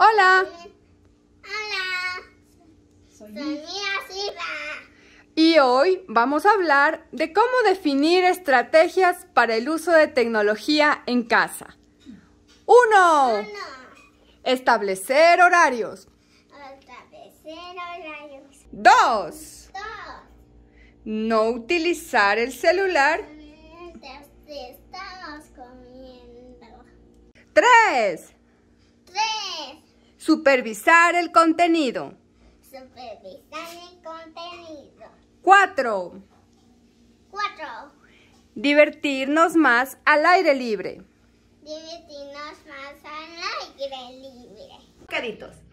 Hola. Hola. Soy Silva. Y hoy vamos a hablar de cómo definir estrategias para el uso de tecnología en casa. Uno. Establecer horarios. Establecer Dos. No utilizar el celular. Tres Supervisar el contenido. Supervisar el contenido. Cuatro. Cuatro. Divertirnos más al aire libre. Divertirnos más al aire libre. Caritos.